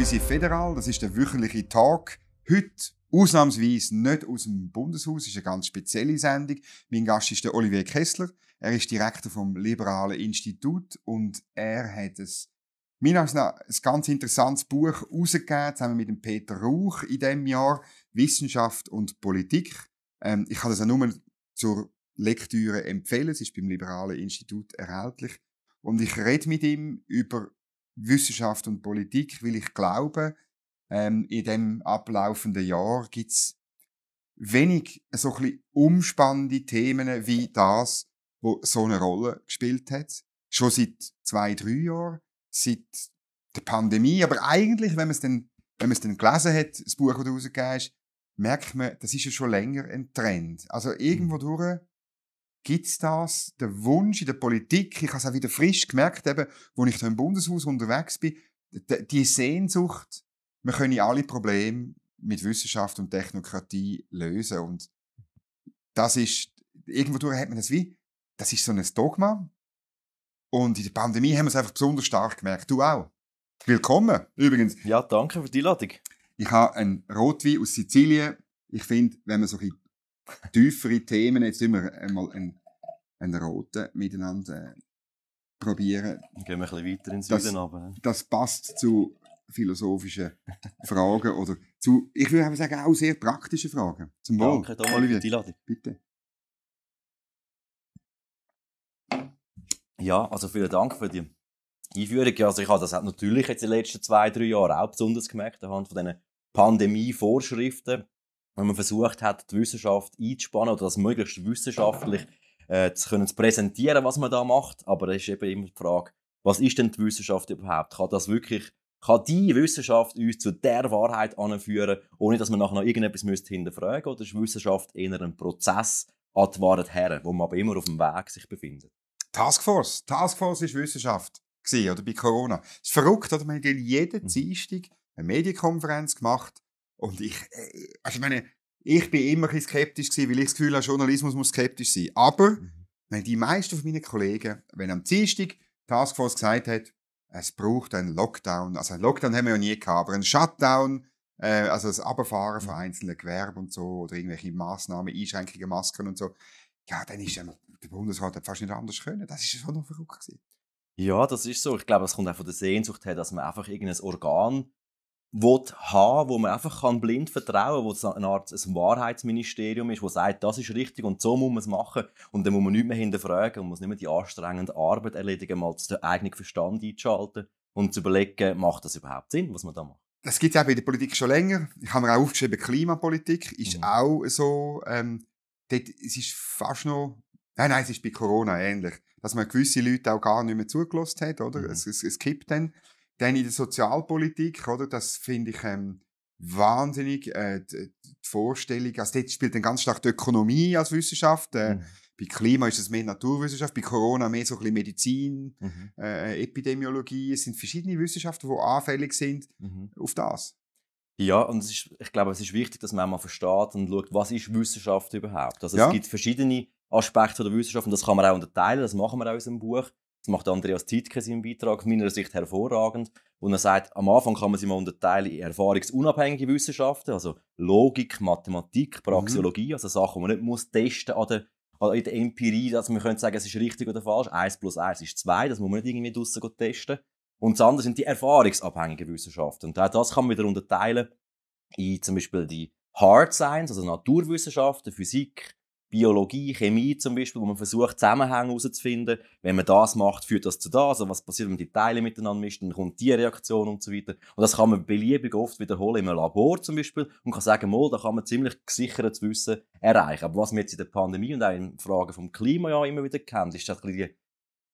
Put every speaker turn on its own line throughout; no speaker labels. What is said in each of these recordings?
unsere Federal, das ist der wöchentliche Tag. Heute ausnahmsweise nicht aus dem Bundeshaus, das ist eine ganz spezielle Sendung. Mein Gast ist der Olivier Kessler. Er ist Direktor vom Liberalen Institut und er hat ein ein ganz interessantes Buch herausgegeben, zusammen mit dem Peter Rauch in diesem Jahr, Wissenschaft und Politik. Ähm, ich kann das auch nur zur Lektüre empfehlen, es ist beim Liberalen Institut erhältlich. Und ich rede mit ihm über Wissenschaft und Politik, weil ich glaube, ähm, in dem ablaufenden Jahr gibt es wenig so ein umspannende Themen wie das, wo so eine Rolle gespielt hat. Schon seit zwei, drei Jahren, seit der Pandemie. Aber eigentlich, wenn man es dann, wenn man es dann gelesen hat, das Buch, das du rausgegeben hast, merkt man, das ist ja schon länger ein Trend. Also irgendwo mhm. durch gibt es das, der Wunsch in der Politik, ich habe es auch wieder frisch gemerkt, eben, wo ich im Bundeshaus unterwegs bin, die Sehnsucht, wir können alle Probleme mit Wissenschaft und Technokratie lösen und das ist, irgendwo hat man das wie, das ist so ein Dogma und in der Pandemie haben wir es einfach besonders stark gemerkt, du auch. Willkommen, übrigens. Ja, danke für die Einladung. Ich habe einen Rotwein aus Sizilien. Ich finde, wenn man so ein tiefere Themen jetzt immer einmal einen, einen roten miteinander äh, probieren. Dann gehen wir ein bisschen weiter ins das, Süden runter. Das passt zu philosophischen Fragen oder zu, ich würde sagen, auch sehr praktischen Fragen. Zum Wohl. Danke, Thomas, Olivier. Die Lade. Bitte.
Ja, also vielen Dank für die Einführung. Also ich habe das natürlich jetzt in den letzten zwei, drei Jahren auch besonders gemerkt, anhand von diesen Pandemie-Vorschriften wenn man versucht hat, die Wissenschaft einzuspannen oder das möglichst wissenschaftlich äh, zu, können, zu präsentieren, was man da macht. Aber es ist eben immer die Frage, was ist denn die Wissenschaft überhaupt? Kann das wirklich, kann die Wissenschaft uns zu der Wahrheit anführen, ohne dass man nachher noch irgendetwas müsste hinterfragen müsste? Oder ist Wissenschaft eher ein Prozess an die Wahrheit her, wo man aber immer auf dem Weg sich befindet?
Taskforce. Taskforce ist Wissenschaft. Gewesen, oder bei Corona. Es ist verrückt, oder? Wir haben jede mhm. Dienstag eine Medienkonferenz gemacht und ich, äh, also ich meine, ich bin immer ein bisschen skeptisch gewesen, weil ich das Gefühl habe, Journalismus muss skeptisch sein. Aber, mhm. wenn die meisten von meinen Kollegen, wenn am Dienstag Taskforce gesagt hat, es braucht einen Lockdown, also einen Lockdown haben wir ja nie gehabt, aber einen Shutdown, äh, also das Abfahren von mhm. einzelnen Gewerben und so, oder irgendwelche Massnahmen, Einschränkungen, Masken und so, ja, dann ist ähm, der Bundesrat hat fast nicht anders können. Das ist schon noch verrückt gewesen.
Ja, das ist so. Ich glaube, es kommt auch von der Sehnsucht her, dass man einfach irgendein Organ will haben, wo man einfach kann blind vertrauen kann, wo es eine Art ein Wahrheitsministerium ist, wo sagt, das ist richtig und so muss man es machen und dann muss man nicht mehr hinterfragen und muss nicht mehr die anstrengende Arbeit erledigen, mal den eigenen Verstand einzuschalten und zu überlegen, macht das überhaupt
Sinn, was man da macht. Das gibt es auch bei der Politik schon länger. Ich habe mir auch aufgeschrieben, Klimapolitik ist mhm. auch so, ähm, dort, es ist fast noch, nein, nein, es ist bei Corona ähnlich, dass man gewisse Leute auch gar nicht mehr zugelassen hat, oder? Mhm. Es, es, es kippt dann. Dann in der Sozialpolitik, oder? Das finde ich ähm, wahnsinnig, äh, die, die, Vorstellung. Also dort spielt dann ganz stark die Ökonomie als Wissenschaft. Äh, mhm. Bei Klima ist es mehr Naturwissenschaft, bei Corona mehr so ein bisschen Medizin, mhm. äh, Epidemiologie. Es sind verschiedene Wissenschaften, die anfällig sind mhm. auf das.
Ja, und ist, ich glaube, es ist wichtig, dass man mal versteht und schaut, was ist Wissenschaft überhaupt. Also ja. es gibt verschiedene Aspekte der Wissenschaft und das kann man auch unterteilen, das machen wir auch in unserem Buch. Das macht Andreas Tietke in seinem Beitrag meiner Sicht hervorragend. Und er sagt, am Anfang kann man sie mal unterteilen in erfahrungsunabhängige Wissenschaften, also Logik, Mathematik, Praxeologie, mhm. also Sachen, die man nicht muss testen an der, an der Empirie, dass man könnte sagen, es ist richtig oder falsch. Eins plus eins ist zwei, das muss man nicht irgendwie draussen testen. Und das andere sind die erfahrungsabhängigen Wissenschaften. Und auch das kann man wieder unterteilen in zum Beispiel die Hard Science, also Naturwissenschaften, Physik, Biologie, Chemie zum Beispiel, wo man versucht, Zusammenhänge herauszufinden. Wenn man das macht, führt das zu das. Also was passiert, wenn man die Teile miteinander mischt, dann kommt die Reaktion und so weiter. Und das kann man beliebig oft wiederholen im Labor zum Beispiel und kann sagen, mal, da kann man ziemlich gesichertes Wissen erreichen. Aber was wir jetzt in der Pandemie und auch in Fragen vom Klima ja immer wieder kennen, ist das die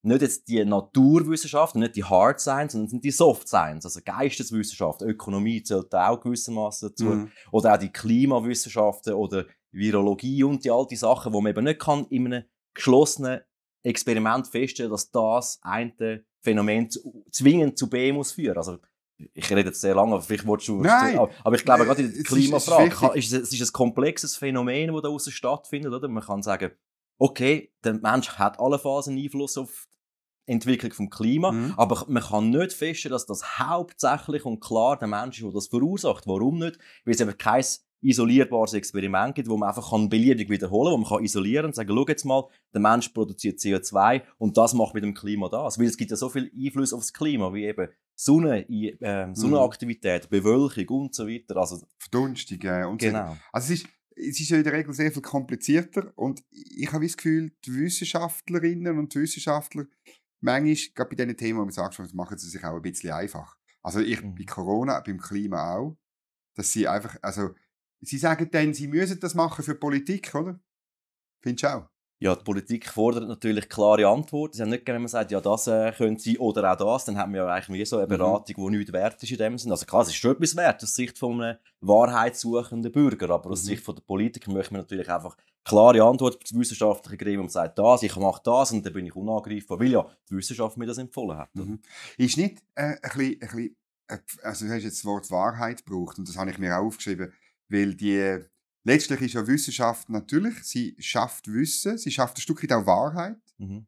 nicht jetzt die Naturwissenschaften, nicht die Hard Science, sondern sind die Soft Science, also Geisteswissenschaften, Ökonomie zählt auch gewissermaßen dazu, mm. oder auch die Klimawissenschaften oder Virologie und die all die Sachen, wo man eben nicht kann, in einem geschlossenen Experiment feststellen, dass das eine Phänomen zwingend zu B muss führen. Also, ich rede jetzt sehr lange, aber vielleicht wolltest du... Nein! Aber ich glaube, gerade in der Klimafrage ist, es ist ein komplexes Phänomen, das da draussen stattfindet. Oder? Man kann sagen, okay, der Mensch hat alle Phasen Einfluss auf die Entwicklung vom Klima, mhm. aber man kann nicht feststellen, dass das hauptsächlich und klar der Mensch ist, der das verursacht. Warum nicht? Weil es eben kein isolierbares Experiment gibt, wo man einfach kann beliebig wiederholen kann, wo man kann isolieren und sagen, schau jetzt mal, der Mensch produziert CO2 und das macht mit dem Klima das. Weil es gibt ja so viel Einfluss aufs Klima, wie eben Sonne, äh, Sonnenaktivität, Bewölkung und so weiter. Also, Verdunstung, und genau. so
Also es ist, es ist ja in der Regel sehr viel komplizierter und ich habe das Gefühl, die Wissenschaftlerinnen und die Wissenschaftler, manchmal, gerade bei diesen Themen, die man sagt, angesprochen machen sie sich auch ein bisschen einfach. Also ich, mhm. bei Corona, beim Klima auch, dass sie einfach, also Sie sagen dann, sie müssen das machen für die Politik, oder? Findest du auch? Ja, die Politik fordert natürlich klare Antworten.
Sie haben nicht gerne, wenn man sagt, ja, das äh, können sie oder auch das. Dann haben wir ja eigentlich mehr so eine mhm. Beratung, mhm. die nichts wert ist in dem Sinne. Also klar, es ist schon etwas wert aus Sicht von einem wahrheitssuchenden Bürger. Aber aus mhm. Sicht der Politik möchte man natürlich einfach klare Antworten. Das wissenschaftliche Gremium sagt das, ich mache das und dann bin ich unangreifbar,
weil ja die Wissenschaft mir das empfohlen hat. Mhm. Ist nicht äh, ein bisschen, ein bisschen äh, also du hast jetzt das Wort Wahrheit gebraucht und das habe ich mir auch aufgeschrieben. Weil die, letztlich ist ja Wissenschaft natürlich, sie schafft Wissen, sie schafft ein Stückchen auch Wahrheit. Mhm.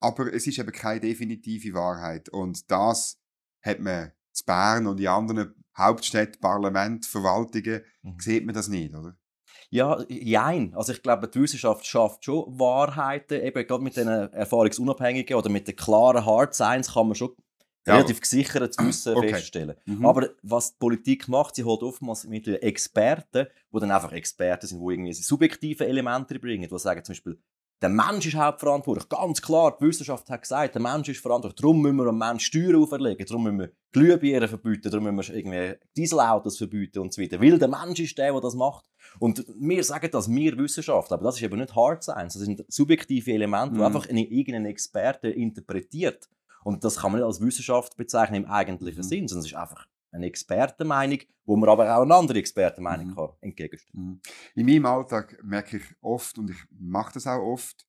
Aber es ist eben keine definitive Wahrheit. Und das hat man in Bern und in anderen Hauptstädten, Parlament, Verwaltungen, mhm. sieht man das nicht, oder?
Ja, jein. Also ich glaube, die Wissenschaft schafft schon Wahrheiten. Eben gerade mit den erfahrungsunabhängigen oder mit der klaren Hard Science kann man schon ja. relativ gesichert zu wissen okay. feststellen. Mhm. Aber was die Politik macht, sie holt oftmals mit Experten, die dann einfach Experten sind, die irgendwie subjektive Elemente bringen, die sagen zum Beispiel, der Mensch ist hauptverantwortlich. Ganz klar, die Wissenschaft hat gesagt, der Mensch ist verantwortlich. Darum müssen wir dem Menschen Steuern auferlegen, darum müssen wir Glühbirnen verbieten, darum müssen wir irgendwie Dieselautos verbieten und so weiter. Weil der Mensch ist der, der das macht. Und wir sagen das, wir Wissenschaft, aber das ist eben nicht Hard Science. Das sind subjektive Elemente, die mhm. einfach irgendein Experten interpretiert. Und das kann man nicht als Wissenschaft bezeichnen im eigentlichen mhm. Sinn, sondern es ist einfach
eine Expertenmeinung, wo man aber auch eine andere Expertenmeinung mhm. kann entgegenstellen mhm. In meinem Alltag merke ich oft, und ich mache das auch oft,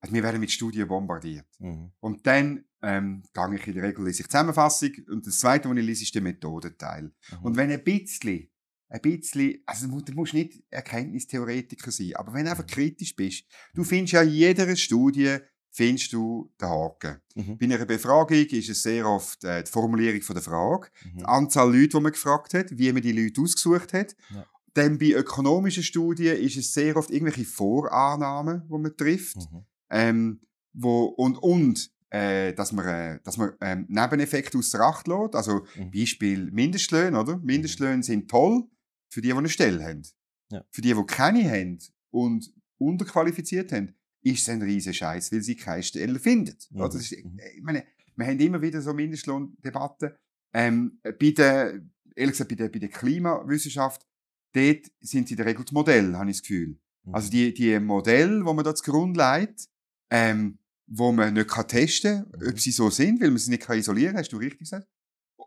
also wir werden mit Studien bombardiert. Mhm. Und dann ähm, gehe ich in der Regel lese ich Zusammenfassung und das Zweite, was ich lese, ist der Methodenteil. Mhm. Und wenn ein bisschen, ein bisschen, also du musst nicht Erkenntnistheoretiker sein, aber wenn du einfach mhm. kritisch bist, du findest ja in jeder Studie findest du den Haken. Mhm. Bei einer Befragung ist es sehr oft äh, die Formulierung von der Frage, mhm. die Anzahl Leute, die man gefragt hat, wie man die Leute ausgesucht hat. Ja. Dann bei ökonomischen Studien ist es sehr oft irgendwelche Vorannahmen, die man trifft. Mhm. Ähm, wo, und, und äh, dass man, äh, dass man ähm, Nebeneffekte außer Acht lässt. Also mhm. Beispiel Mindestlöhne, oder? Mhm. Mindestlöhne sind toll für die, die eine Stelle haben. Ja. Für die, die keine haben und unterqualifiziert haben, ist ein riesen Scheiß, weil sie keine Stelle findet. Mhm. Oder? Ist, mhm. Äh, ich meine, wir haben immer wieder so Mindestlohndebatten. Ähm, bei der, ehrlich gesagt, bei der, bei der Klimawissenschaft, dort sind sie in der Regel das Modell, habe ich das Gefühl. Mhm. Also die, die Modelle, die man da zugrunde legt, ähm, wo man nicht kann testen kann, mhm. ob sie so sind, weil man sie nicht isolieren kann, hast du richtig gesagt.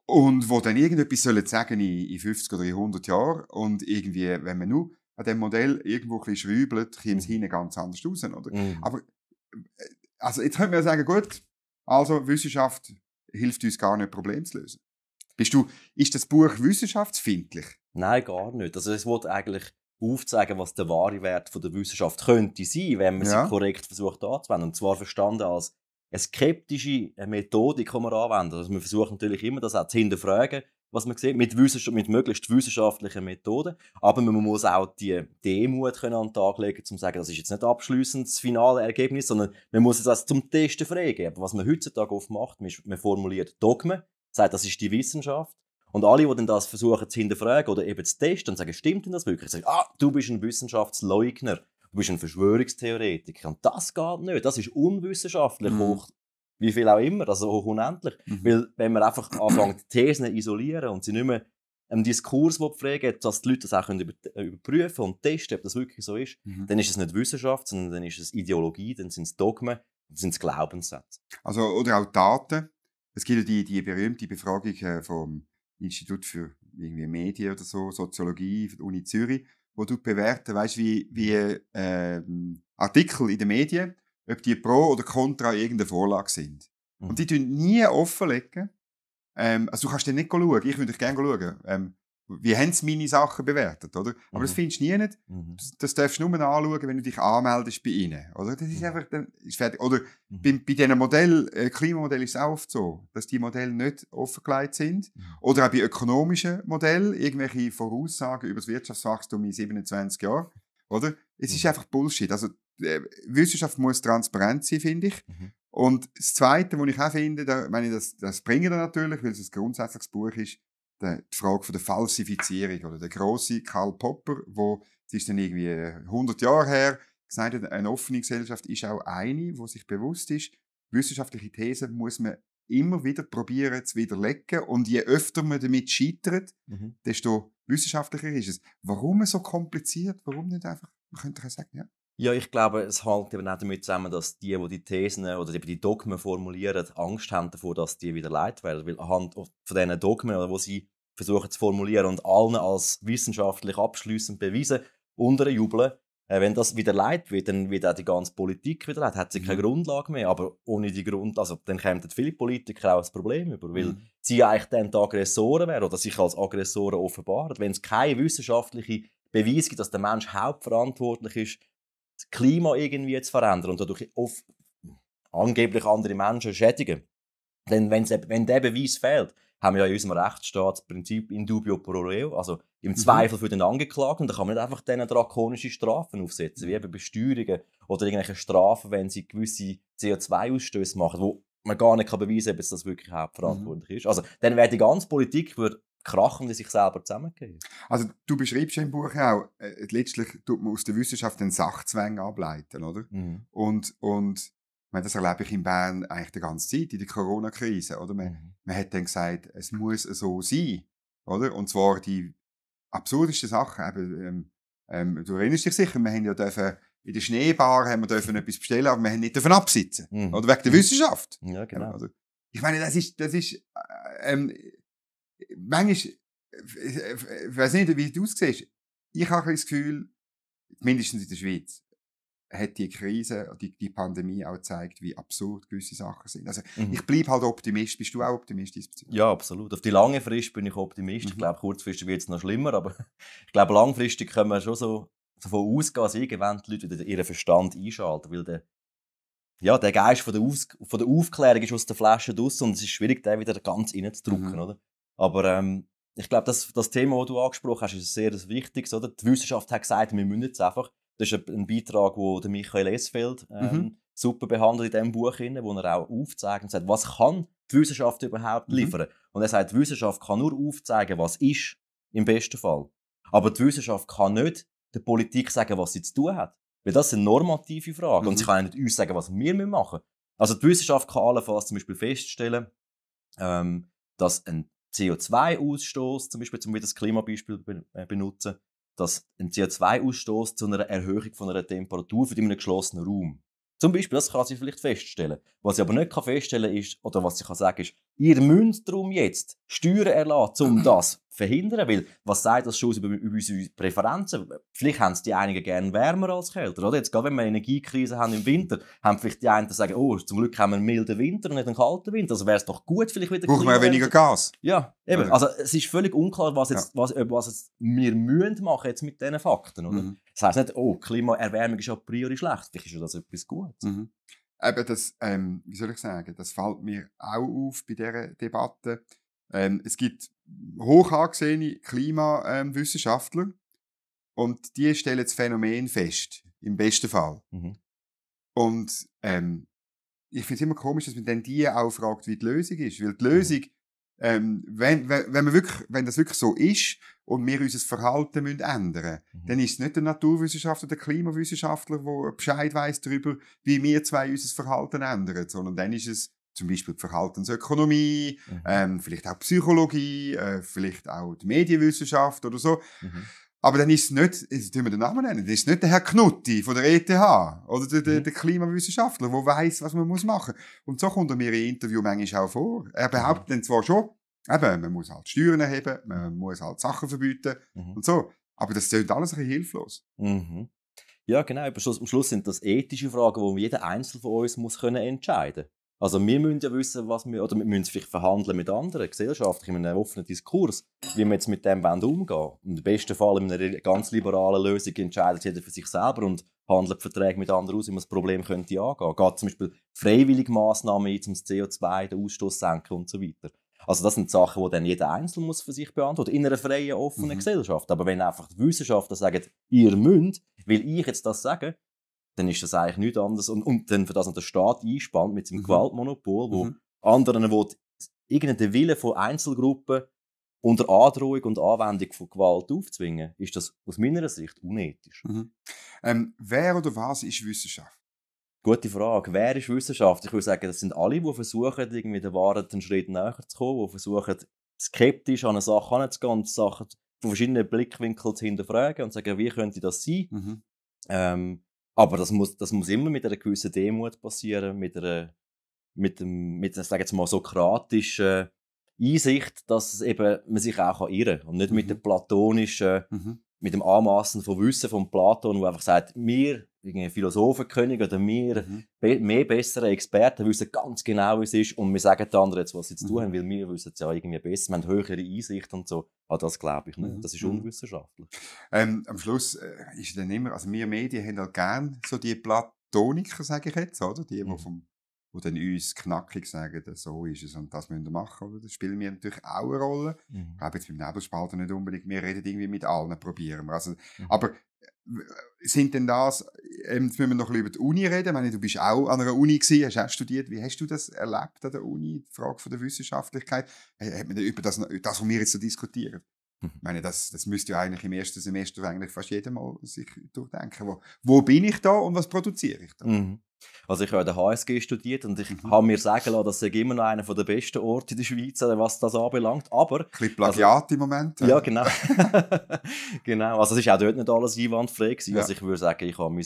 Und wo dann irgendetwas sagen in, in 50 oder 100 Jahren. Und irgendwie, wenn man nur an dem Modell irgendwo ein bisschen schwübelt, kommt es mhm. hinten ganz anders raus, oder? Mhm. Aber, äh, also jetzt können wir sagen, gut, also Wissenschaft hilft uns gar nicht, Probleme zu lösen. Bist du, ist das Buch wissenschaftsfindlich? Nein, gar nicht. Also es wird eigentlich aufzeigen, was der
wahre Wert von der Wissenschaft könnte sein, wenn man ja. sie korrekt versucht anzuwenden. Und zwar verstanden als eine skeptische äh, Methodik, die man anwenden. Also man versucht natürlich immer, das auch zu hinterfragen was man sieht, mit, Wissenschaft, mit möglichst wissenschaftlichen Methoden. Aber man muss auch die Demut können an den Tag legen, um zu sagen, das ist jetzt nicht abschließend das finale Ergebnis, sondern man muss es also zum Testen fragen. Aber was man heutzutage oft macht, ist, man formuliert Dogmen, sagt, das ist die Wissenschaft. Und alle, die dann das versuchen zu hinterfragen oder eben zu testen und sagen, stimmt denn das wirklich? Sagen, ah, du bist ein Wissenschaftsleugner. Du bist ein Verschwörungstheoretiker. Und das geht nicht. Das ist unwissenschaftlich mm. hoch, wie viel auch immer, also hoch unendlich. Mhm. Weil wenn man einfach anfängt, Thesen isolieren und sie nicht mehr einen Diskurs pflegen dass die Leute das auch äh, überprüfen und testen, ob das wirklich so ist, mhm. dann ist es nicht Wissenschaft, sondern dann ist es Ideologie, dann sind es Dogmen, dann sind es Glaubenssätze.
Also, oder auch Daten. Es gibt ja die, die berühmte Befragung äh, vom Institut für irgendwie Medien oder so, Soziologie der Uni Zürich, wo du bewerten weißt, wie, wie ähm, Artikel in den Medien ob die pro oder contra irgendeine Vorlage sind. Mhm. Und die mhm. tun nie offenlegen. Ähm, also du kannst dann nicht schauen. Ich würde gerne schauen. Ähm, wie haben sie meine Sachen bewertet, oder? Aber mhm. das findest du nie nicht. Mhm. Das darfst du nur anschauen, wenn du dich anmeldest bei ihnen, oder? Das ist einfach, dann ist fertig. Oder mhm. bei, bei diesen Modell, äh, Klimamodell ist es auch oft so, dass die Modelle nicht offengelegt sind. Oder auch bei ökonomischen Modellen, irgendwelche Voraussagen über das Wirtschaftswachstum in 27 Jahren, oder? Es ist mhm. einfach Bullshit. Also, äh, Wissenschaft muss transparent sein, finde ich. Mhm. Und das Zweite, was ich auch finde, da, meine, das, das bringt er natürlich, weil es ein grundsätzliches Buch ist, die Frage von der Falsifizierung. Oder der große Karl Popper, wo, das ist dann irgendwie 100 äh, Jahre her, gesagt hat, eine offene Gesellschaft ist auch eine, wo sich bewusst ist, wissenschaftliche Thesen muss man immer wieder probieren zu widerlegen. Und je öfter man damit scheitert, mhm. desto wissenschaftlicher ist es. Warum so kompliziert? Warum nicht einfach? Man könnte ja sagen, ja,
ja, ich glaube, es hängt eben auch damit zusammen, dass die, die die Thesen oder die, die Dogmen formulieren, Angst haben davor, dass die wieder leid werden. Weil anhand von diesen Dogmen, die sie versuchen zu formulieren und allen als wissenschaftlich abschließend beweisen, unterjubeln, jubeln, äh, wenn das wieder leid wird, dann wird auch die ganze Politik wieder leid. Hat sie mhm. keine Grundlage mehr. Aber ohne die Grund, also dann kämen viele Politiker auch ein Problem über, weil mhm. sie eigentlich dann die Aggressoren wären oder sich als Aggressoren offenbaren. Wenn es keine wissenschaftliche Beweis gibt, dass der Mensch hauptverantwortlich ist das Klima irgendwie zu verändern und dadurch oft angeblich andere Menschen schädigen. Denn wenn's, wenn der Beweis fehlt, haben wir ja in unserem Rechtsstaat das Prinzip in dubio pro reo, also im mhm. Zweifel für den Angeklagten. dann kann man nicht einfach denen drakonische Strafen aufsetzen, wie mhm. eben Besteuerungen oder irgendwelche Strafen, wenn sie gewisse CO2-Ausstöße machen, wo man gar nicht kann beweisen kann, ob das wirklich hauptverantwortlich mhm. ist. Also dann wäre die ganze Politik würde krachen die sich selber zusammengehen.
Also du beschreibst im Buch auch, äh, letztlich tut man aus der Wissenschaft den Sachzwang ableiten, oder? Mhm. Und, und meine, das erlebe ich in Bern eigentlich die ganze Zeit, in der Corona-Krise, oder? Man, mhm. man hat dann gesagt, es muss so sein, oder? Und zwar die absurdesten Sachen, eben, ähm, ähm, du erinnerst dich sicher, wir haben ja dürfen, in der Schneebar haben wir dürfen etwas bestellen, aber wir haben nicht davon absitzen, mhm. oder? Wegen der mhm. Wissenschaft. Ja, genau. Also, ich meine, das ist, das ist, äh, ähm, manchmal, ich äh, äh, äh, weiß nicht, wie du es siehst, ich habe das Gefühl, mindestens in der Schweiz, hat die Krise, die, die Pandemie auch gezeigt, wie absurd gewisse Sachen sind. Also, mhm. ich bleibe halt Optimist. Bist du auch Optimist diesbezüglich?
Ja, absolut. Auf die lange Frist bin ich Optimist. Mhm. Ich glaube, kurzfristig wird es noch schlimmer, aber ich glaube, langfristig können wir schon so davon ausgehen, dass irgendwann die Leute wieder ihren Verstand einschalten, weil der ja, der Geist von der, Aus von der Aufklärung ist aus der Flasche raus und es ist schwierig, den wieder ganz reinzudrücken, mhm. oder? Aber ähm, ich glaube, das, das Thema, das du angesprochen hast, ist sehr wichtiges. Oder? Die Wissenschaft hat gesagt, wir müssen es einfach. Das ist ein Beitrag, den Michael Esfeld ähm, mhm. super behandelt in diesem Buch, drin, wo er auch aufzeigt und sagt, was kann die Wissenschaft überhaupt mhm. liefern? Mhm. Und er sagt, die Wissenschaft kann nur aufzeigen, was ist, im besten Fall. Aber die Wissenschaft kann nicht der Politik sagen, was sie zu tun hat. Weil das sind normative Fragen. Mhm. Und sie kann nicht uns sagen, was wir machen müssen. Also die Wissenschaft kann allenfalls zum Beispiel feststellen, ähm, dass ein CO2-Ausstoß, zum Beispiel, um wieder das Klimabeispiel zu äh, benutzen, dass ein CO2-Ausstoß zu einer Erhöhung von einer Temperatur für einen geschlossenen Raum. Zum Beispiel, das kann sie vielleicht feststellen. Was sie aber nicht kann feststellen ist, oder was sie kann sagen ist, Ihr müsst darum jetzt Steuern erlassen, um das zu verhindern. Weil, was sagt das schon über, über unsere Präferenzen? Vielleicht haben es die einigen gerne wärmer als kälter, oder? Jetzt, gerade wenn wir Energiekrise haben im Winter, haben vielleicht die einen, die sagen, oh, zum Glück haben wir einen milden Winter und nicht einen kalten Winter. Also wäre es doch gut, vielleicht wieder... Brauchen wir weniger Gas? Ja, eben. Oder? Also, es ist völlig unklar, was, jetzt, ja. was, was jetzt wir müssen machen jetzt mit diesen Fakten, oder? Mhm. Das heisst nicht, oh,
Klimaerwärmung ist a priori schlecht. Vielleicht ist das etwas Gutes. Mhm eben das, ähm, wie soll ich sagen, das fällt mir auch auf bei dieser Debatte. Ähm, es gibt hoch angesehene Klimawissenschaftler ähm, und die stellen das Phänomen fest, im besten Fall. Mhm. Und ähm, ich finde es immer komisch, dass man dann die auch fragt, wie die Lösung ist, weil die mhm. Lösung, mhm. wenn, wenn, wenn, man wirklich, wenn das wirklich so ist, und wir unser Verhalten müssen ändern müssen, mhm. dann ist es nicht der Naturwissenschaftler, der Klimawissenschaftler, der Bescheid weiss darüber, wie wir zwei unser Verhalten ändern, sondern dann ist es zum Beispiel die Verhaltensökonomie, mhm. ähm, vielleicht auch Psychologie, äh, vielleicht auch die Medienwissenschaft oder so. Mhm. Aber dann ist es nicht, jetzt müssen wir den Namen nennen, dann ist es nicht der Herr Knutti von der ETH oder der, der, mhm. der Klimawissenschaftler, der weiss, was man machen muss. Und so kommt er mir im Interview manchmal auch vor. Er mhm. behauptet dann zwar schon, Eben, man muss halt Steuern erheben, man mhm. muss halt Sachen verbieten mhm. und so. Aber das klingt alles ein bisschen hilflos.
Mhm. Ja, genau. Am Schluss, am Schluss sind das ethische Fragen, die jeder Einzelne von uns muss können entscheiden muss. Also wir müssen ja wissen, was wir, oder wir müssen vielleicht verhandeln mit anderen gesellschaftlich, in einem offenen Diskurs, wie wir jetzt mit dem umgehen wollen. Und im besten Fall in einer ganz liberalen Lösung entscheidet jeder für sich selber und handelt Verträge mit anderen aus, wie man das Problem könnte angehen. Geht zum Beispiel freiwillige Massnahmen ein, um das CO2, den Ausstoß senken und so weiter. Also das sind Sachen, die dann jeder Einzelne muss für sich beantworten in einer freien, offenen mhm. Gesellschaft. Aber wenn einfach die Wissenschaftler sagen, ihr müsst, will ich jetzt das sagen, dann ist das eigentlich nichts anderes. Und, und dann für das noch der Staat einspannt mit seinem mhm. Gewaltmonopol, wo mhm. anderen will, irgendeinen Willen von Einzelgruppen unter Androhung und Anwendung von Gewalt aufzwingen, ist das aus meiner Sicht unethisch. Mhm. Ähm, wer oder was ist Wissenschaft? Gute Frage. Wer ist Wissenschaft? Ich würde sagen, das sind alle, die versuchen, irgendwie der Wahrheit Schritt näher zu kommen, die versuchen, skeptisch an eine Sache heranzugehen und Sachen von verschiedenen Blickwinkeln zu hinterfragen und zu sagen, wie könnte das sein? Mhm. Ähm, aber das muss, das muss immer mit einer gewissen Demut passieren, mit einer, mit dem, mit, ich sage jetzt mal, sokratischen Einsicht, dass eben, man sich auch irren kann. Und nicht mhm. mit dem platonischen, mhm. mit dem Anmassen von Wissen von Platon, wo einfach sagt, wir Philosophenkönig oder wir, mhm. be mehr bessere Experten, wissen ganz genau, wie es ist. Und wir sagen den anderen jetzt, was sie zu tun mhm. haben, weil wir wissen es ja irgendwie besser, wir haben höhere Einsicht und so.
Aber ah, das glaube ich nicht. Das ist mhm. unwissenschaftlich. Ähm, am Schluss äh, ist dann immer, also wir Medien haben halt gerne so die Platoniker, sage ich jetzt, oder? Die, die mhm. vom die dann uns knackig sagen, so ist es und das müssen wir machen. Oder? Das spielen wir natürlich auch eine Rolle. Mhm. Ich glaube jetzt beim Nebelspalter nicht unbedingt. Wir reden irgendwie mit allen, probieren wir. Also, mhm. Aber sind denn das, eben, ähm, jetzt müssen wir noch ein bisschen über die Uni reden. Ich meine, du bist auch an einer Uni gewesen, hast auch studiert. Wie hast du das erlebt an der Uni? Die Frage von der Wissenschaftlichkeit. Hat man über das, das, was wir jetzt so diskutieren, Mhm. Ich meine, das, das müsste ja eigentlich im ersten Semester eigentlich fast jeder mal sich durchdenken. Wo, wo bin ich da und was produziere ich da? Mhm. Also ich habe den HSG studiert und ich mhm. habe mir
sagen lassen, dass ich immer noch einer der besten Orte in der Schweiz, äh, was das anbelangt. Aber... Ein bisschen also Plagiat also,
im Moment. Ja, äh. genau.
genau. Also es war auch dort nicht alles einwandfrei. Ja. Also ich würde sagen, ich habe mein,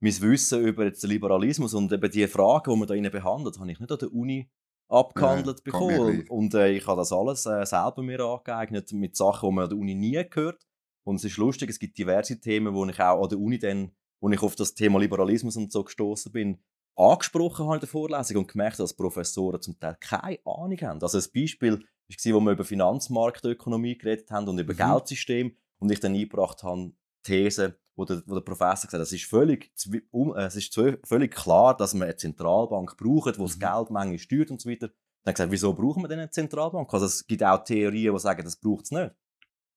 mein Wissen über jetzt den Liberalismus und eben die Fragen, die man da behandelt habe ich nicht an der Uni abgehandelt ja, bekommen. Und äh, ich habe das alles äh, selber mir angeeignet mit Sachen, die man an der Uni nie gehört. Und es ist lustig, es gibt diverse Themen, wo ich auch an der Uni dann, wo ich auf das Thema Liberalismus und so gestoßen bin, angesprochen habe in der Vorlesung und gemerkt, dass Professoren zum Teil keine Ahnung haben. Also ein Beispiel war, wo wir über Finanzmarktökonomie geredet haben und über mhm. Geldsystem und ich dann eingebracht habe, These, wo der, wo der Professor gesagt hat, es ist, völlig, äh, es ist völlig klar, dass man eine Zentralbank braucht, die das mhm. Geld manchmal steuert und so weiter. Dann hat gesagt, wieso brauchen wir denn eine Zentralbank? Also es gibt auch Theorien, die sagen, das braucht es nicht.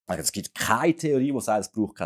es gibt keine Theorie, die sagt, es braucht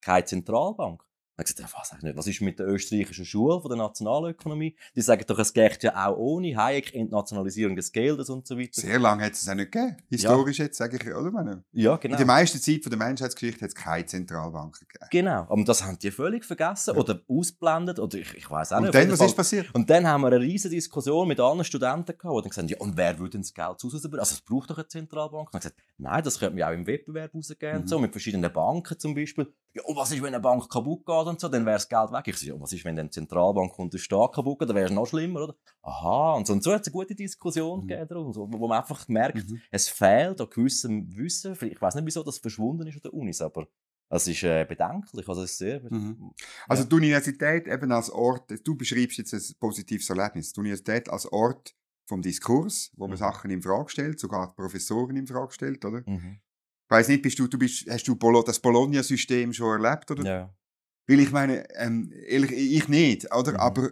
keine Zentralbank. Ich gesagt, ja, was, was ist mit der österreichischen Schule von der Nationalökonomie? Die sagen doch, es geht ja auch ohne Hayek, Entnationalisierung des Geldes und so weiter. Sehr lange hat es auch nicht gegeben. Historisch
ja. jetzt, sage ich, oder? Meine? Ja, genau. In der meisten Zeit der Menschheitsgeschichte hat es keine Zentralbank gegeben. Genau. Und das haben die völlig
vergessen ja. oder ausblendet oder ich, ich weiß auch und nicht. Und dann, was Fall. ist passiert? Und dann haben wir eine riesige Diskussion mit allen Studenten gehabt, die dann gesagt ja, und wer würde das Geld ausüben? Also, es braucht doch eine Zentralbank. Und ich gesagt, nein, das könnte man auch im Wettbewerb rausgeben, mhm. so, mit verschiedenen Banken zum Beispiel. Ja, und was ist, wenn eine Bank kaputt geht? Staat und so, dann wäre das Geld weg. Ich sage, was ist, wenn dann die Zentralbank und der kaputt geht, dann wäre es noch schlimmer, oder? Aha, und so, und so hat es eine gute Diskussion mhm. gegeben, so, wo man einfach merkt, mhm. es fehlt an gewissem Wissen.
Ich weiß nicht, wieso das verschwunden ist an der Unis, aber es ist äh, bedenklich. Also, ist sehr, mhm. ja. also die Universität eben als Ort, du beschreibst jetzt ein positives Erlebnis, die Universität als Ort vom Diskurs, wo man mhm. Sachen in Frage stellt, sogar die Professoren in Frage stellt, oder? Mhm. Ich weiß nicht, bist du, du bist, hast du das Bologna-System schon erlebt, oder? Ja. Weil ich meine, ähm, ehrlich, ich nicht, oder? Mhm. Aber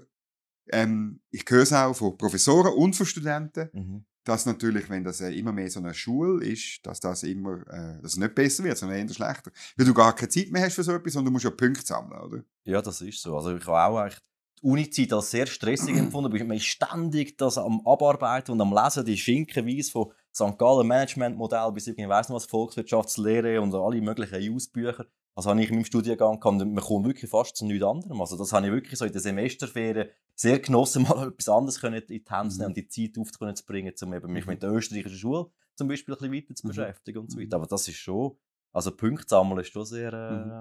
ähm, ich höre es auch von Professoren und von Studenten, mhm. dass natürlich, wenn das äh, immer mehr so eine Schule ist, dass das immer äh, dass es nicht besser wird, sondern eher schlechter. Weil du gar keine Zeit mehr hast für so etwas und du musst ja Punkte sammeln, oder? Ja, das ist so. Also ich habe auch echt die Uni-Zeit als sehr stressig empfunden. Man ist ständig
das am Abarbeiten und am Lesen, die Schinkenweise von St. Gallen management modell bis irgendwie, weiss nicht was, Volkswirtschaftslehre und alle möglichen Use-Bücher. Das also, habe ich in meinem Studiengang gehabt. man kommt wirklich fast zu nichts anderem. Also das habe ich wirklich so in den Semesterferien sehr genossen, mal etwas anderes in die Hände nehmen mhm. und die Zeit aufzubringen, um eben mich mhm. mit der österreichischen Schule zum Beispiel ein bisschen weiter zu mhm. beschäftigen und so weiter.
Aber das ist schon, also Punkte sammeln ist schon sehr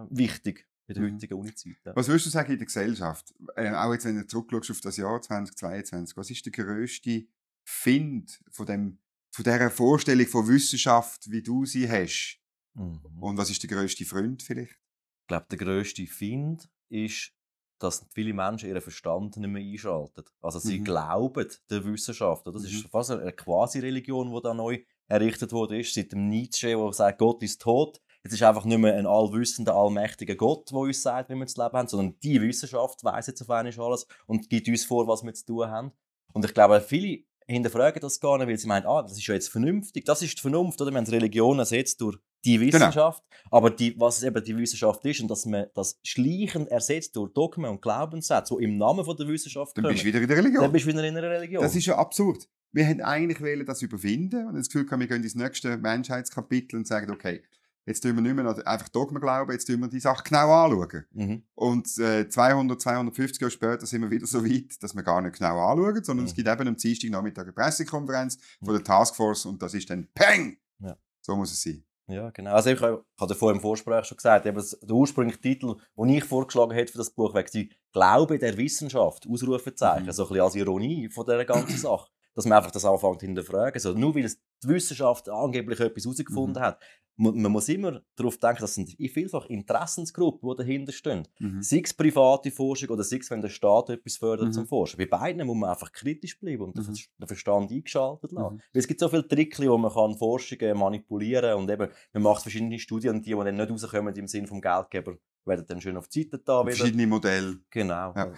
äh, wichtig
in der heutigen Unizeit. Was
würdest du sagen in der Gesellschaft? Äh, auch jetzt, wenn du zurückschaust auf das Jahr 2022, was ist der grösste Find von, dem, von dieser Vorstellung von Wissenschaft, wie du sie hast? Mhm. Und was ist der größte Freund vielleicht? Ich glaube, der größte Find
ist, dass viele Menschen ihren Verstand nicht mehr einschalten. Also sie mhm. glauben der Wissenschaft. Das ist mhm. fast eine Quasi-Religion, die da neu errichtet wurde. Seit dem Nietzsche, der sagt, Gott ist tot. Es ist einfach nicht mehr ein allwissender, allmächtiger Gott, der uns sagt, wie wir zu leben haben, sondern die Wissenschaft weiss jetzt auf einmal alles und gibt uns vor, was wir zu tun haben. Und ich glaube, viele hinterfragen das gar nicht, weil sie meinen, ah, das ist ja jetzt vernünftig, das ist die Vernunft, oder? Wir haben Religion ersetzt durch die genau. Wissenschaft. Genau. Aber die, was eben die Wissenschaft ist und dass man das schleichend ersetzt durch Dogmen und Glaubenssätze, die im Namen von der Wissenschaft Dann bist du wieder in der Religion. Dann bist du wieder in einer Religion. Das ist
ja absurd. Wir haben eigentlich wollen, das überwinden und das Gefühl gehabt, wir gehen ins nächste Menschheitskapitel und sagen, okay, jetzt tun wir nicht mehr einfach Dogmen glauben, jetzt tun wir die Sache genau anschauen. Mhm. Und äh, 200, 250 Jahre später sind wir wieder so weit, dass wir gar nicht genau anschauen, sondern mhm. es gibt eben am Dienstag Nachmittag eine Pressekonferenz mhm. von der Taskforce und das ist dann PENG! Ja. So muss es sein. Ja, genau. Also ich habe davor im Vorgespräch schon gesagt, eben der ursprüngliche Titel, den ich vorgeschlagen hätte
für das Buch, wäre «Glaube der Wissenschaft», Ausrufezeichen, mhm. so ein bisschen als Ironie von dieser ganzen Sache dass man einfach das anfängt hinterfragen. Also nur weil die Wissenschaft angeblich etwas herausgefunden mhm. hat. Man, man, muss immer darauf denken, dass sind vielfach Interessensgruppen, die dahinter stehen. Mhm. Sei es private Forschung oder sei es, wenn der Staat etwas fördert mhm. zum Forschen. Bei beiden muss man einfach kritisch bleiben und mhm. den Verstand eingeschaltet lassen. Mhm. Weil es gibt so viele Tricks, wo man kann Forschungen manipulieren kann und eben, man macht verschiedene Studien, die, die dann nicht rauskommen im Sinne des Geldgebers, werden dann schön auf die Seite da. Verschiedene
Modelle. Genau. Ja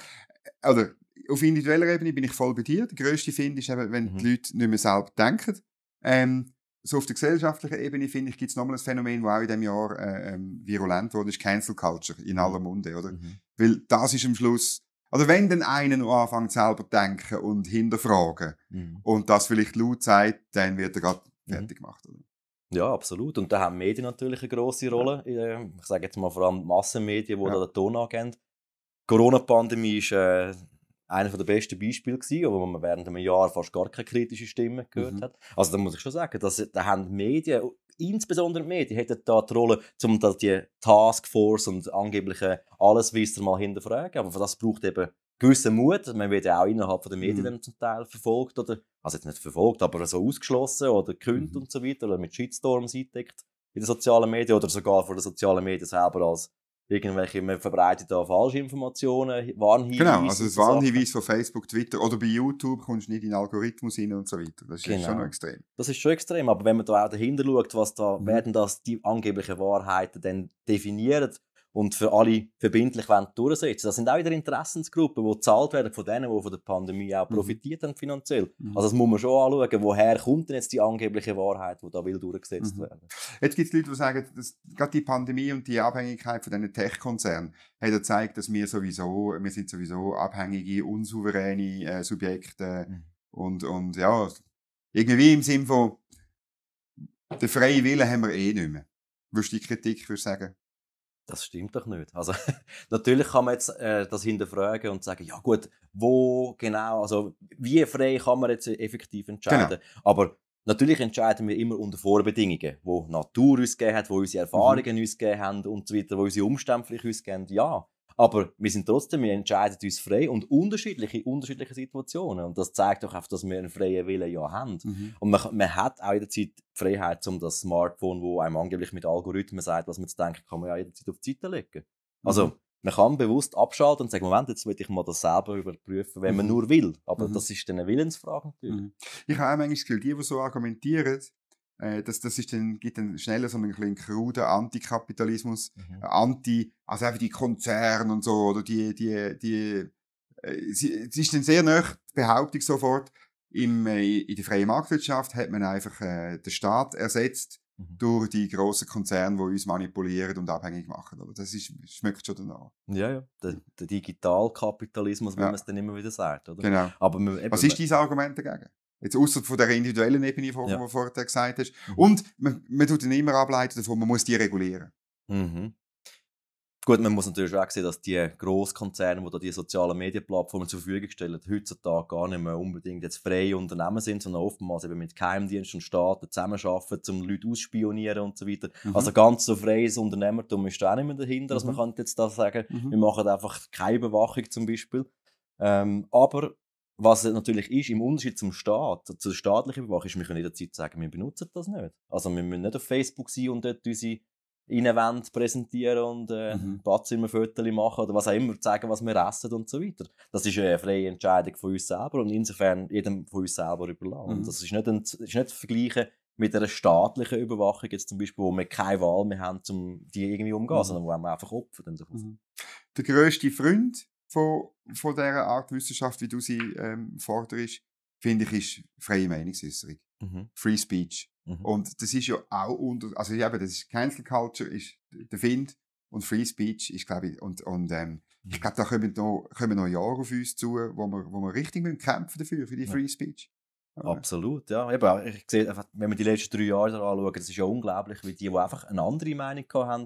also auf individueller Ebene bin ich voll bei dir. Der grösste Find ist eben, wenn mhm. die Leute nicht mehr selber denken. Ähm, so auf der gesellschaftlichen Ebene, finde ich, gibt es nochmal ein Phänomen, das auch in diesem Jahr äh, ähm, virulent wurde, ist Cancel Culture in mhm. aller Munde, oder? Mhm. Weil das ist am Schluss, also wenn dann einer noch anfängt selber denken und hinterfragen mhm. und das vielleicht laut sagt, dann wird er gerade mhm. fertig gemacht, oder? Ja, absolut. Und
da haben Medien natürlich eine grosse Rolle. Ja. Ähm, ich sage jetzt mal vor allem Massenmedien, die ja. da den Ton angeben. Corona-Pandemie war äh, einer der besten Beispiele, wo man während einem Jahr fast gar keine kritische Stimme gehört mhm. hat. Also da muss ich schon sagen, dass, da haben die Medien, insbesondere die Medien, hätten da die Rolle, um da die Taskforce und angebliche Alleswisser mal hinterfragen. Aber das braucht eben gewissen Mut. Man wird ja auch innerhalb der Medien mhm. zum Teil verfolgt oder, also jetzt nicht verfolgt, aber so ausgeschlossen oder gekündigt mhm. und so weiter oder mit Shitstorms eingedeckt in den sozialen Medien oder sogar von den sozialen Medien selber als irgendwelche, man verbreitet da Falschinformationen, Warnhinweise. Genau, also das Warnhinweis
von Facebook, Twitter oder bei YouTube kommst du nicht in den Algorithmus hin und so weiter. Das ist genau. schon extrem.
Das ist schon extrem, aber wenn man da auch dahinter schaut, was da, mhm. werden das die angeblichen Wahrheiten dann definiert, und für alle verbindlich durchsetzen Das sind auch wieder Interessensgruppen, die gezahlt werden von denen, die von der Pandemie auch mhm. profitiert haben finanziell. Mhm. Also das muss man schon anschauen, woher kommt denn jetzt die angebliche Wahrheit, die da will durchgesetzt mhm. werden.
Jetzt gibt es Leute, die sagen, dass gerade die Pandemie und die Abhängigkeit von diesen Tech-Konzernen hat gezeigt, dass wir sowieso, wir sind sowieso abhängige, unsouveräne äh, Subjekte mhm. und, und ja, irgendwie im Sinne von der freien Wille haben wir eh nicht mehr. Würdest du die Kritik würdest sagen? das stimmt doch nicht. Also natürlich kann
man jetzt äh, das hinterfragen und sagen, ja gut, wo genau, also wie frei kann man jetzt effektiv entscheiden. Genau. Aber natürlich entscheiden wir immer unter Vorbedingungen, wo Natur uns gegeben hat, wo unsere mhm. Erfahrungen mhm. uns gegeben haben und so weiter, wo unsere Umstände vielleicht uns geben. Ja, aber wir sind trotzdem, wir entscheiden uns frei und unterschiedlich in unterschiedlichen Situationen. Und das zeigt doch auch, dass wir einen freien Willen ja haben. Mhm. Und man, man hat auch jederzeit die Freiheit, um das Smartphone, wo einem angeblich mit Algorithmen sagt, was man zu denken, kann man ja jederzeit auf die Seite legen. Also, mhm. Also, man kann bewusst abschalten und sagen, Moment, jetzt will ich mal das selber überprüfen, wenn man mhm. nur will. Aber mhm. das ist dann eine Willensfrage
natürlich. Mhm. Ich habe auch manchmal das Gefühl, die, die so argumentieren, äh, das, das ist dann, gibt dann schneller so einen kleinen kruden Antikapitalismus, mhm. Anti, also einfach die Konzerne und so, oder die, die, die, äh, es ist dann sehr nah, die Behauptung sofort, im, äh, in der freien Marktwirtschaft hat man einfach äh, den Staat ersetzt mhm. durch die grossen Konzerne, die uns manipulieren und abhängig machen. Oder? Das ist, schmeckt schon danach. Ja, ja. Der, der Digitalkapitalismus, wie ja. man es dann immer wieder sagt. Oder? Genau. Aber man, eben, Was ist dein Argument dagegen? Jetzt außer von der individuellen Ebene, von ja. die du vorher gesagt hast. Mhm. Und man, man tut dann immer ableiten davon, man muss die regulieren. Mhm.
Gut, man muss natürlich auch sehen, dass die Grosskonzerne, die da die sozialen Medienplattformen zur Verfügung stellen, heutzutage gar nicht mehr unbedingt jetzt freie Unternehmen sind, sondern oftmals eben mit Geheimdiensten und Staaten zusammenarbeiten, um Leute ausspionieren und so weiter. Mhm. Also ganz so freies Unternehmertum ist da auch nicht mehr dahinter. Mhm. Also man kann jetzt da sagen, mhm. wir machen einfach keine Überwachung zum Beispiel. Ähm, aber was natürlich ist, im Unterschied zum Staat, zur staatlichen Überwachung, ist, wir können jederzeit sagen, wir benutzen das nicht. Also wir müssen nicht auf Facebook sein und dort unsere Innenwände präsentieren und äh, mhm. Badzimmerfotos machen oder was auch immer, zeigen, was wir essen und so weiter. Das ist eine freie Entscheidung von uns selber und insofern jedem von uns selber überlassen. Mhm. Das ist nicht, ein, ist nicht zu vergleichen mit einer staatlichen Überwachung, jetzt zum Beispiel, wo
wir keine Wahl mehr haben, um die irgendwie umzugehen, mhm. sondern wo wir einfach Opfer dann mhm. sind. Der grösste Freund von, von dieser Art Wissenschaft, wie du sie ähm, forderst, finde ich, ist freie Meinungsäußerung. Mhm. Free Speech. Mhm. Und das ist ja auch unter, also eben, das ist Cancel Culture, ist der Find und Free Speech ist, glaube ich, und, und ähm, mhm. ich glaube, da kommen noch, kommen noch Jahre auf uns zu, wo wir, wo wir richtig müssen kämpfen dafür, für die Free Speech. Ja. Absolut, ja. Eben, ich sehe, wenn wir die letzten drei Jahre anschauen, das ist ja unglaublich, wie die,
die einfach eine andere Meinung haben,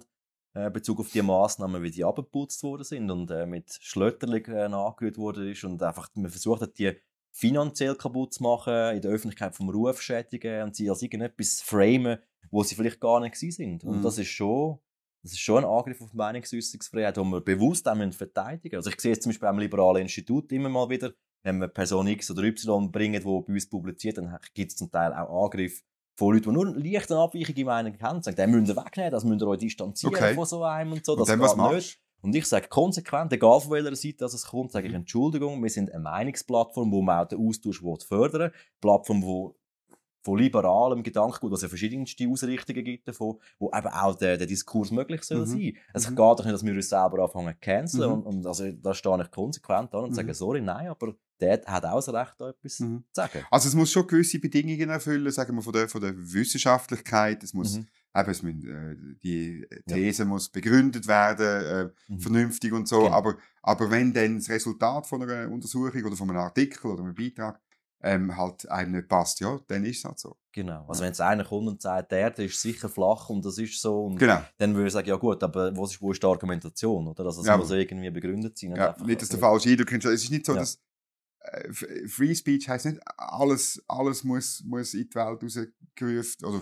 äh, Bezug auf die Massnahmen, wie die abgeputzt worden sind und äh, mit Schlötterlingen äh, angehört worden ist und einfach man versucht hat, die finanziell kaputt zu machen, in der Öffentlichkeit vom Ruf schädigen und sie als irgendetwas framen, wo sie vielleicht gar nicht sind. Und mhm. das ist schon das ist schon ein Angriff auf die Meinungsäußerungsfreiheit, den wir bewusst auch verteidigen müssen. Also ich sehe es zum Beispiel am Liberalen Institut immer mal wieder, wenn wir Person X oder Y bringen, die bei uns publiziert, dann gibt es zum Teil auch Angriffe von Leuten, die nur leicht eine Abweichung in Meinung haben, sagen, den müsst ihr wegnehmen, das müsst ihr euch distanzieren okay. von so einem und so, und das und geht Und ich sage konsequent, egal von welcher Seite dass es kommt, sage ich mhm. Entschuldigung, wir sind eine Meinungsplattform, wo man auch den Austausch fördern will, Plattform, wo von liberalem Gedankengut, was es verschiedenste Ausrichtungen gibt davon, wo eben auch der, der Diskurs möglich soll mhm. sein. Es mhm. geht doch nicht, dass wir uns selber anfangen zu canceln mhm. und, und, also, da stehe ich konsequent an und mhm. sage, sorry, nein, aber der hat auch das Recht, da etwas mhm. zu
sagen. Also es muss schon gewisse Bedingungen erfüllen, sagen wir von der, von der Wissenschaftlichkeit. Es muss, mhm. eben, es müssen, äh, die These ja. muss begründet werden, äh, mhm. vernünftig und so. Genau. Aber, aber wenn dann das Resultat von einer Untersuchung oder von einem Artikel oder einem Beitrag ähm, halt einem nicht passt, ja, dann ist es halt so. Genau. Also wenn es einer kommt und sagt, der Erde ist sicher flach und
das ist so, und genau. dann würde ich sagen, ja gut, aber wo ist, wo ist die Argumentation, oder? Also es ja, muss irgendwie begründet
sein. Ja, nicht, dass der falsche Eindruck entsteht. Es ist nicht so, ja. dass äh, Free Speech heisst nicht, alles, alles muss, muss in die Welt rausgewirft. Also,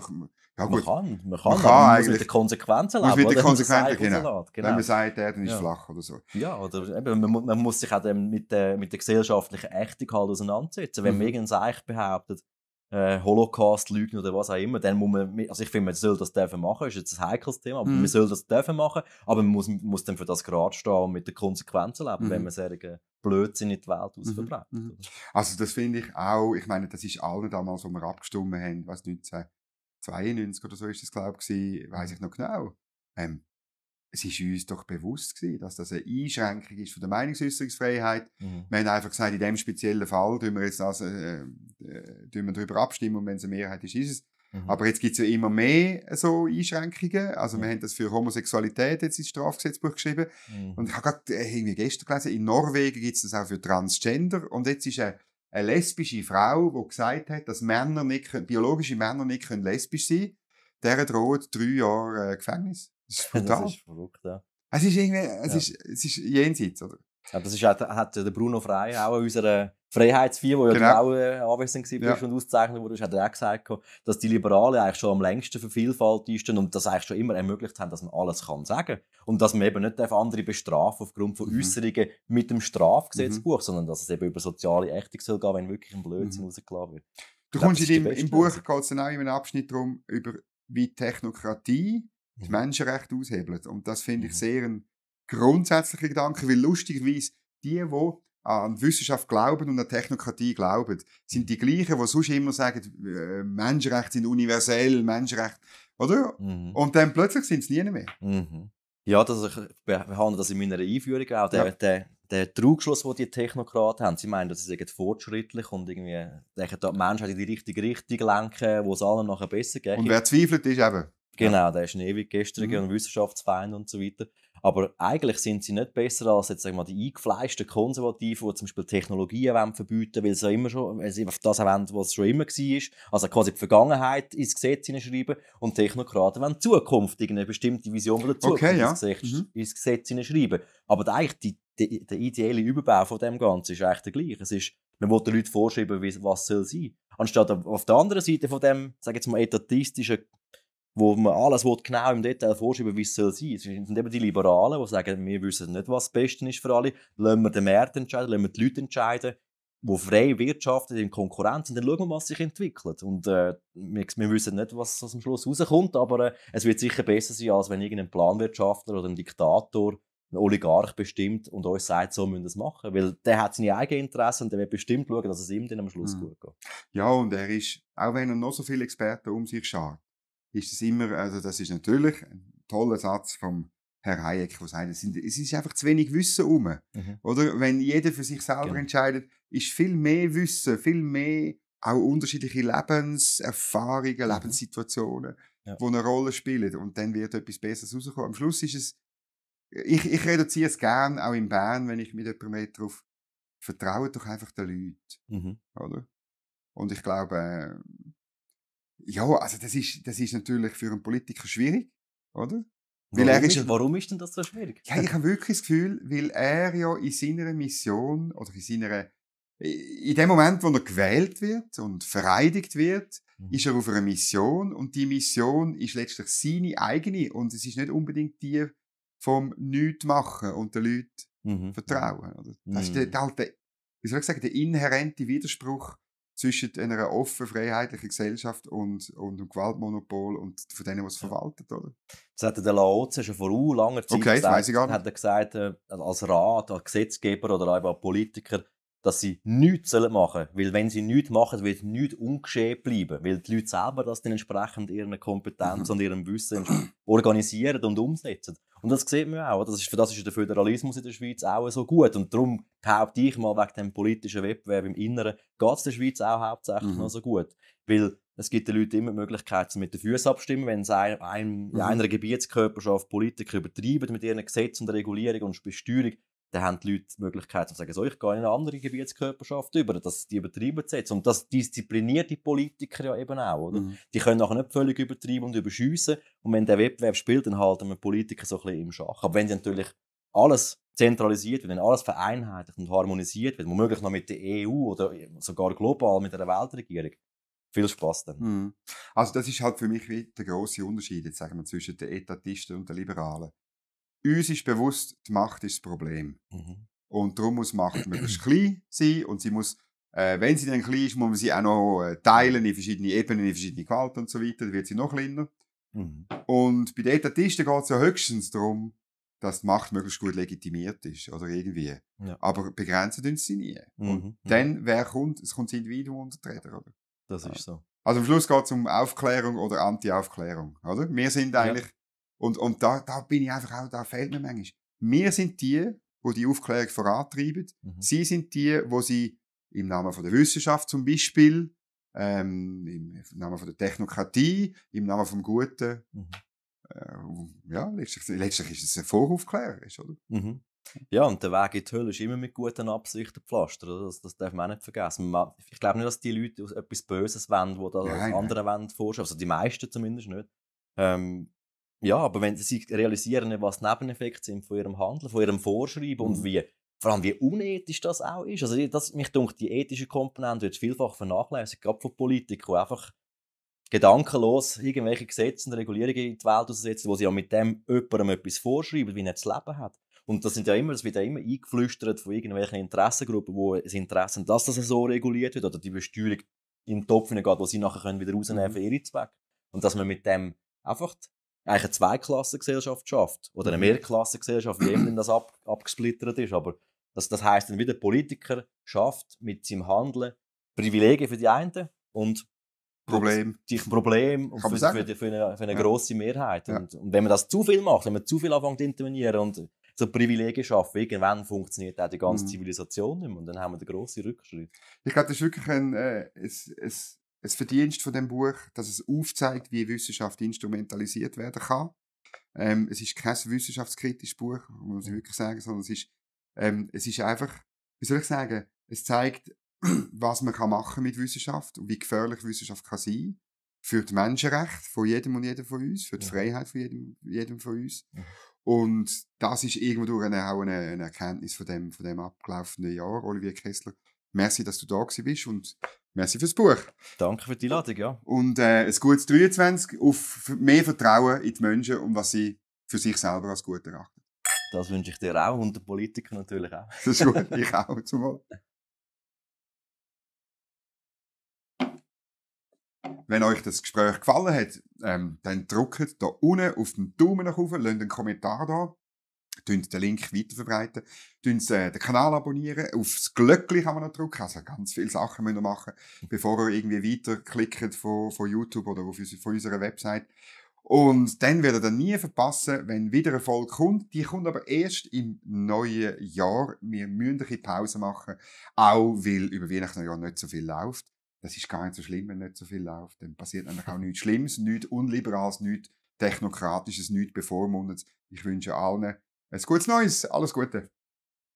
ja, Man kann, man kann, man kann eigentlich, mit den Konsequenzen leben. Mit den Konsequenzen, genau. genau. Wenn man genau. sagt, der, dann ist ja. flach oder so. Ja, oder
eben, man, man muss sich auch mit, der, äh, mit der gesellschaftlichen Ächtung halt auseinandersetzen. Wenn mhm. man irgendein Eich behauptet, äh, Holocaust leugnen oder was auch immer, dann muss man, also ich finde, man soll das dürfen machen, ist jetzt ein heikles Thema, aber mm. man soll das dürfen machen, aber man muss, muss dann für das gerade stehen und mit den Konsequenzen leben, mm. wenn mhm. man solche
Blödsinn in die Welt ausverbreitet. Mhm. Mm. Also das finde ich auch, ich meine, das ist allen damals, wo wir abgestimmt haben, was 1992 oder so ist das, glaube ich, weiß ich noch genau, ähm, es ist uns doch bewusst gewesen, dass das eine Einschränkung ist von der Meinungsäußerungsfreiheit. Mhm. Wir haben einfach gesagt, in dem speziellen Fall tun wir jetzt das, äh, äh, tun wir darüber abstimmen und wenn es eine Mehrheit ist, ist es. Mhm. Aber jetzt gibt es ja immer mehr so Einschränkungen. Also, mhm. wir haben das für Homosexualität jetzt ins Strafgesetzbuch geschrieben. Mhm. Und ich habe gerade äh, irgendwie gestern gelesen, in Norwegen gibt es das auch für Transgender. Und jetzt ist eine, eine lesbische Frau, die gesagt hat, dass Männer nicht können, biologische Männer nicht können lesbisch sein können, der droht drei Jahre äh, Gefängnis. Das ist brutal. Das ist verrückt, ja. Es ist irgendwie, es, ja. ist, es ist jenseits,
oder? Ja, das ist, hat, der Bruno Frey auch unserer Freiheitsvier, wo ja genau. auch genau, äh, anwesend war ja. und ausgezeichnet wurde, hat er auch gesagt, dass die Liberalen eigentlich schon am längsten für Vielfalt einstehen und das eigentlich schon immer ermöglicht haben, dass man alles kann sagen und dass man eben nicht andere bestrafen aufgrund von mhm. Äußerungen mit dem Strafgesetzbuch, mhm. sondern dass es eben über soziale Ächtung soll gehen, wenn wirklich ein Blödsinn mhm. rausgeladen
wird. Du glaub, kommst in dem, im Buch geht es dann auch in einem Abschnitt darum, über wie Technokratie mhm. die Menschenrechte aushebelt und das finde ich mhm. sehr ein grundsätzlicher Gedanke, weil lustigerweise die, die an Wissenschaft glauben und an Technokratie glauben, sind die gleichen, die sonst immer sagen, äh, Menschenrechte sind universell, Menschenrechte, oder? Mhm. Und dann plötzlich sind es nie mehr. Mhm.
Ja, das, ich behandle das in meiner Einführung auch. Der, ja. der, der Trugschluss, den die Technokraten haben, sie meinen, dass sie fortschrittlich und irgendwie denken, die Menschheit in die richtige Richtung lenken, wo es allen nachher besser geht. Und wer zweifelt, ist eben Genau, der ist ein ewig gestriger mhm. und Wissenschaftsfeind und so weiter. Aber eigentlich sind sie nicht besser als jetzt, sagen wir, die eingefleischten Konservativen, die zum Beispiel Technologien wollen verbieten wollen, weil sie, ja immer schon, weil sie das wollen, was schon immer war. Also quasi die Vergangenheit ins Gesetz hineinschreiben. Und Technokraten wollen die Zukunft, eine bestimmte Vision von der Zukunft okay, ja. ins, Gesetz, mhm. Gesetz hineinschreiben. Aber eigentlich die, die, der ideelle Überbau von dem Ganzen ist eigentlich der gleiche. Es ist, man will den Leuten vorschreiben, was soll sein. Anstatt auf der anderen Seite von dem, sagen wir mal, etatistischen wo man alles genau im Detail vorschreiben wie es soll sein soll. Es sind eben die Liberalen, die sagen, wir wissen nicht, was das Beste ist für alle. Lassen wir den Markt entscheiden, lassen wir die Leute entscheiden, die frei wirtschaften, in Konkurrenz Und Dann schauen wir, was sich entwickelt. Und äh, wir, wir, wissen nicht, was am Schluss rauskommt, aber äh, es wird sicher besser sein, als wenn irgendein Planwirtschaftler oder ein Diktator ein Oligarch bestimmt und uns sagt, so müssen wir es machen. Weil der hat seine eigenen Interessen und der wird bestimmt schauen, dass es ihm dann am Schluss mhm. gut geht.
Ja, und er ist, auch wenn er noch so viele Experten um sich schart, ist es immer, also das ist natürlich ein toller Satz vom Herr Hayek, der sagt, es ist einfach zu wenig Wissen um. Mhm. Oder? Wenn jeder für sich selber genau. entscheidet, ist viel mehr Wissen, viel mehr auch unterschiedliche Lebenserfahrungen, mhm. Lebenssituationen, ja. die eine Rolle spielen. Und dann wird etwas Besseres rauskommen. Am Schluss ist es, ich, ich reduziere es gern, auch in Bern, wenn ich mit jemandem darauf vertraue, doch einfach den Leuten. Mhm. Oder? Und ich glaube, äh, ja, also das ist, das ist natürlich für einen Politiker schwierig, oder? Weil warum, ist, warum ist denn das so schwierig? Ja, ich habe wirklich das Gefühl, weil er ja in seiner Mission oder in seiner in dem Moment, wo er gewählt wird und vereidigt wird, mhm. ist er auf einer Mission und die Mission ist letztlich seine eigene und es ist nicht unbedingt die vom Nichtmachen und den Leuten mhm. mhm. vertrauen. Oder? Das mhm. ist halt der, wie soll ich sagen, der inhärente Widerspruch zwischen einer offenen, freiheitlichen Gesellschaft und, und einem Gewaltmonopol und von denen, die es verwaltet, oder? Das hat der Laozi schon vor langer Zeit okay, gesagt, ich gar nicht. Hat er gesagt, äh, als Rat, als
Gesetzgeber oder auch als Politiker, dass sie nichts machen sollen. Weil wenn sie nichts machen, wird nichts ungeschehen bleiben. Weil die Leute selber das dann entsprechend ihrer Kompetenz mhm. und ihrem Wissen organisieren und umsetzen. Und das sieht man auch. Das ist, für das ist der Föderalismus in der Schweiz auch so gut. Und darum behaupte ich mal, wegen dem politischen Wettbewerb im Inneren geht es der Schweiz auch hauptsächlich mhm. noch so gut. Weil es gibt den Leuten immer die Möglichkeit, mit den Füßen abstimmen, wenn sie ein, ein, mhm. in einer Gebietskörperschaft Politiker übertreiben mit ihren Gesetzen und Regulierungen und Besteuerung, dann haben die Leute die Möglichkeit zu sagen, so, ich gehe in eine andere Gebietskörperschaft über. dass die übertreiben es jetzt. Und das diszipliniert die Politiker ja eben auch. Oder? Mhm. Die können nachher nicht völlig übertreiben und überschiessen. Und wenn der Wettbewerb spielt, dann halten wir Politiker so ein bisschen im Schach. Aber wenn sie natürlich alles zentralisiert wird, wenn alles vereinheitlicht und harmonisiert wird, womöglich noch mit der EU oder sogar global mit einer Weltregierung,
viel Spaß dann. Mhm. Also das ist halt für mich der große Unterschied, jetzt sagen wir, zwischen den Etatisten und den Liberalen uns ist bewusst, die Macht ist das Problem. Mhm. Und darum muss Macht möglichst klein sein und sie muss, äh, wenn sie dann klein ist, muss man sie auch noch äh, teilen in verschiedene Ebenen, in verschiedene Gewalten und so weiter, dann wird sie noch kleiner. Mhm. Und bei den Etatisten geht es ja höchstens darum, dass die Macht möglichst gut legitimiert ist oder irgendwie. Ja. Aber begrenzen tun sie nie. Mhm. Und mhm. dann, wer kommt, es kommt das Individuum unter die Räder, oder? Das ja. ist so. Also am Schluss geht es um Aufklärung oder Anti-Aufklärung, oder? Wir sind eigentlich ja. Und, und da, da bin ich einfach auch, da fehlt mir manchmal. Wir sind die, wo die, die Aufklärung vorantreiben. Mhm. Sie sind die, wo sie im Namen von der Wissenschaft zum Beispiel, ähm, im Namen von der Technokratie, im Namen vom Guten, mhm. äh, ja, letztlich, letztlich ist es eine Voraufklärung, oder? Mhm. Ja, und der Weg in
die Hölle ist immer mit guten Absichten gepflastert. Das, das darf man auch nicht vergessen. ich glaube nicht, dass die Leute etwas Böses wollen, wo das nein, anderen nein. wollen vorstellen. Also die meisten zumindest nicht. Ähm, ja, aber wenn sie realisieren, was die Nebeneffekte sind von ihrem Handeln, von ihrem Vorschreiben mhm. und wie, vor allem wie unethisch das auch ist. Also das, mich denkt, die ethische Komponente wird vielfach vernachlässigt, gerade von Politikern, die einfach gedankenlos irgendwelche Gesetze und Regulierungen in die Welt aussetzen, wo sie ja mit dem jemandem etwas vorschreiben, wie er zu leben hat. Und das sind ja immer, das wird ja immer eingeflüstert von irgendwelchen Interessengruppen, wo das Interesse haben, dass das so reguliert wird oder die Besteuerung in den Topf hineingeht, wo sie nachher können wieder rausnehmen können mhm. für ihre Zwecke. Und dass man mit dem einfach eigentlich eine Zweiklassengesellschaft schafft oder eine mhm. Mehrklassengesellschaft, wie eben das ab, abgesplittert ist. Aber das, das heißt dann wieder, Politiker schafft mit seinem Handeln Privilegien für die einen und Problem. Die Problem und für, für, für, eine, für eine ja. grosse Mehrheit. Ja. Und, wenn man das zu viel macht, wenn man zu viel anfängt zu intervenieren und so Privilegien schafft, irgendwann funktioniert
auch die ganze mhm. Zivilisation nicht mehr und dann haben wir den grossen Rückschritt. Ich glaube, das ist wirklich ein, äh, ein, ein das Verdienst von dem Buch, dass es aufzeigt, wie Wissenschaft instrumentalisiert werden kann. Ähm, es ist kein wissenschaftskritisches Buch, muss ich wirklich sagen, sondern es ist, ähm, es ist einfach, wie soll ich sagen, es zeigt, was man kann machen mit Wissenschaft und wie gefährlich Wissenschaft kann sein für die Menschenrechte von jedem und jedem von uns, für die ja. Freiheit von jedem, jedem von uns. Und das ist irgendwo durch eine, auch eine, eine Erkenntnis von dem, von dem abgelaufenen Jahr. Olivier Kessler, merci, dass du da gewesen bist und Merci fürs Buch. Danke für
die Einladung, ja.
Und äh, ein gutes 23 auf mehr Vertrauen in die Menschen und was sie für sich selber als gut erachten. Das wünsche ich dir auch und den Politikern natürlich auch. Das wünsche ich auch zumal. Wenn euch das Gespräch gefallen hat, ähm, dann drückt da unten auf den Daumen nach oben, lasst einen Kommentar da Tönt den Link weiterverbreiten. Tönt äh, den Kanal abonnieren. Aufs Glöckli kann man noch drücken. Also ganz viele Sachen müssen wir machen, bevor ihr irgendwie weiterklickt von, von YouTube oder auf, von unserer Website. Und dann werdet ihr nie verpassen, wenn wieder eine Folge kommt. Die kommt aber erst im neuen Jahr. Wir müssen ein Pause machen. Auch weil über Weihnachten und nicht so viel läuft. Das ist gar nicht so schlimm, wenn nicht so viel läuft. Dann passiert nämlich auch nichts Schlimmes, nichts Unliberales, nichts Technokratisches, nichts Bevormundendes. Ich wünsche allen ein gutes Neues, alles Gute.